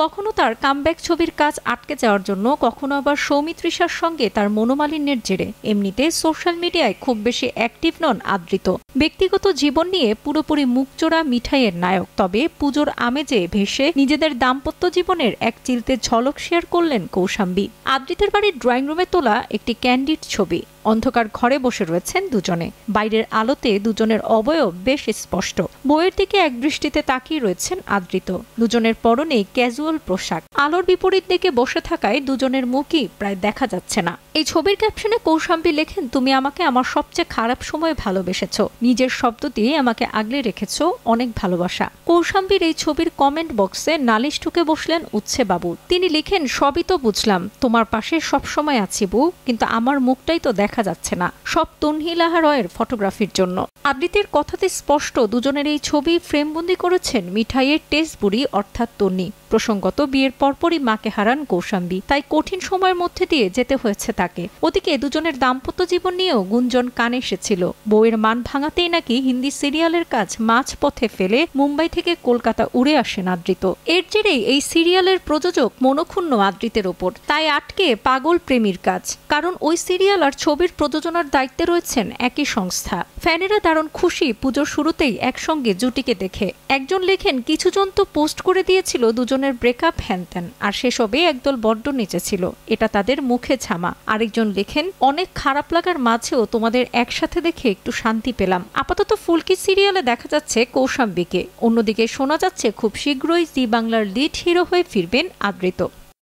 কখনো তার কামব্যাক ছবির কাজ আটকে যাওয়ার জন্য কখনো আবার সৌমিত্রিষার সঙ্গে তার মনোমালিন্যের জেরে এমনিতে সোশ্যাল মিডিয়ায় খুব বেশি অ্যাক্টিভ নন আদৃত ব্যক্তিগত জীবন নিয়ে পুরোপুরি মুখচোরা মিঠাইয়ের নায়ক তবে পুজোর আমেজে ভেসে নিজেদের দাম্পত্য জীবনের এক চিলতে ঝলক শেয়ার করলেন কৌশাম্বী আদৃতের বাড়ির ড্রয়িং রুমে তোলা একটি ক্যান্ডিড ছবি অন্ধকার ঘরে বসে রয়েছেন দুজনে বাইরের আলোতে দুজনের অবয়ব বেশ স্পষ্ট বইয়ের দিকে এক দৃষ্টিতে তাকিয়ে রয়েছেন আদৃত দুজনের পরনে ক্যাজুয়াল পোশাক আলোর বিপরীত দিকে বসে থাকায় দুজনের মুখই প্রায় দেখা যাচ্ছে না এই ছবির ক্যাপশনে কৌশাম্বী লেখেন তুমি আমাকে আমার সবচেয়ে খারাপ সময়ে ভালোবেসেছ নিজের শব্দ দিয়ে আমাকে আগলে রেখেছ অনেক ভালোবাসা কৌশাম্বীর এই ছবির কমেন্ট বক্সে নালিশ ঢুকে বসলেন উচ্ছে বাবু তিনি লিখেন সবই তো বুঝলাম তোমার পাশে সবসময় আছি বউ কিন্তু আমার মুখটাই তো দেখা দেখা যাচ্ছে না সব তন্হিলাহা রয়ের ফটোগ্রাফির জন্য আবৃত্তির কথাতে স্পষ্ট দুজনের এই ছবি ফ্রেমবন্দি করেছেন মিঠাইয়ের টেস্ট বুড়ি অর্থাৎ তন্নি প্রসঙ্গত বিয়ের পরপরই মাকে হারান কৌশাম্বী তাই কঠিন সময়ের মধ্যে দিয়ে যেতে হয়েছে তাকে ওদিকে দুজনের দাম্পত্য জীবন নিয়েও গুঞ্জন কানে এসেছিল বউয়ের মান ভাঙাতেই নাকি হিন্দি সিরিয়ালের কাজ মাছ পথে ফেলে মুম্বাই থেকে কলকাতা উড়ে আসেন আদৃত এর জেরেই এই সিরিয়ালের প্রযোজক মনক্ষুণ্ণ আদৃতের ওপর তাই আটকে পাগল প্রেমীর কাজ কারণ ওই সিরিয়াল আর ছবি ছবির প্রযোজনার দায়িত্বে রয়েছেন একই সংস্থা ফ্যানেরা দারুণ খুশি পুজোর শুরুতেই একসঙ্গে জুটিকে দেখে একজন লেখেন কিছুজন তো পোস্ট করে দিয়েছিল দুজনের ব্রেকআপ হ্যানত্যান আর সেসবে একদল বড্ড নিচে ছিল এটা তাদের মুখে ছামা আরেকজন লেখেন অনেক খারাপ লাগার মাঝেও তোমাদের একসাথে দেখে একটু শান্তি পেলাম আপাতত ফুলকি সিরিয়ালে দেখা যাচ্ছে কৌশাম্বিকে অন্যদিকে শোনা যাচ্ছে খুব শীঘ্রই জি বাংলার লিড হিরো হয়ে ফিরবেন আদৃত